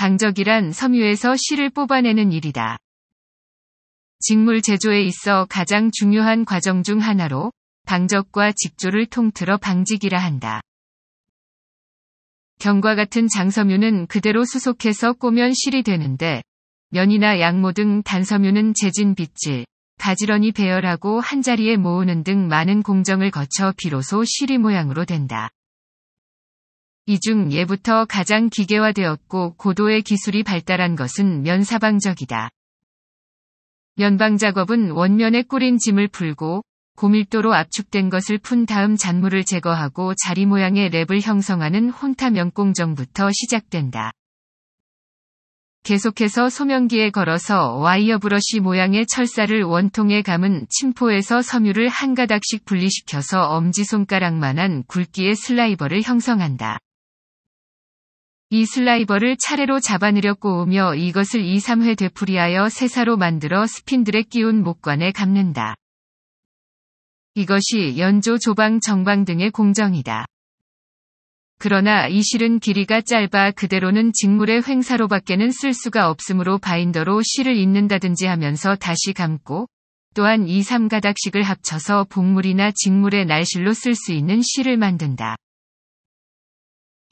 방적이란 섬유에서 실을 뽑아내는 일이다. 직물 제조에 있어 가장 중요한 과정 중 하나로 방적과 직조를 통틀어 방직이라 한다. 견과 같은 장섬유는 그대로 수속해서 꼬면 실이 되는데 면이나 양모 등 단섬유는 재진 빗질, 가지런히 배열하고 한자리에 모으는 등 많은 공정을 거쳐 비로소 실이 모양으로 된다. 이중 예부터 가장 기계화되었고 고도의 기술이 발달한 것은 면사방적이다. 면방 작업은 원면에 꾸린 짐을 풀고 고밀도로 압축된 것을 푼 다음 잔물을 제거하고 자리 모양의 랩을 형성하는 혼타 면공정부터 시작된다. 계속해서 소면기에 걸어서 와이어 브러쉬 모양의 철사를 원통에 감은 침포에서 섬유를 한 가닥씩 분리시켜서 엄지손가락만한 굵기의 슬라이버를 형성한다. 이 슬라이버를 차례로 잡아내려 꼬우며 이것을 2, 3회 되풀이하여 세사로 만들어 스핀들에 끼운 목관에 감는다. 이것이 연조 조방 정방 등의 공정이다. 그러나 이 실은 길이가 짧아 그대로는 직물의 횡사로밖에는 쓸 수가 없으므로 바인더로 실을 잇는다든지 하면서 다시 감고 또한 2, 3가닥씩을 합쳐서 복물이나 직물의 날실로 쓸 수 있는 실을 만든다.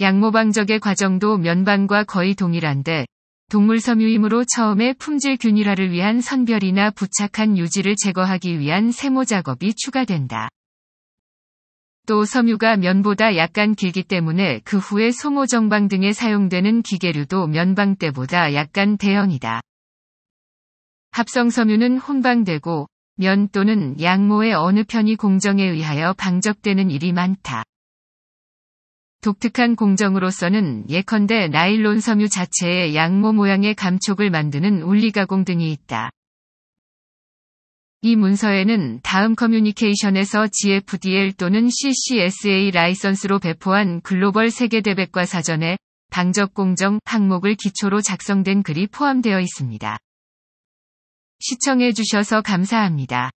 양모방적의 과정도 면방과 거의 동일한데 동물 섬유이므로 처음에 품질 균일화를 위한 선별이나 부착한 유지를 제거하기 위한 세모 작업이 추가된다. 또 섬유가 면보다 약간 길기 때문에 그 후에 소모 정방 등에 사용되는 기계류도 면방 때보다 약간 대형이다. 합성 섬유는 혼방되고 면 또는 양모의 어느 편이 공정에 의하여 방적되는 일이 많다. 독특한 공정으로서는 예컨대 나일론 섬유 자체에 양모 모양의 감촉을 만드는 울리가공 등이 있다. 이 문서에는 다음 커뮤니케이션에서 GFDL 또는 CCSA 라이선스로 배포한 글로벌 세계대백과 사전에 방적공정 항목을 기초로 작성된 글이 포함되어 있습니다. 시청해주셔서 감사합니다.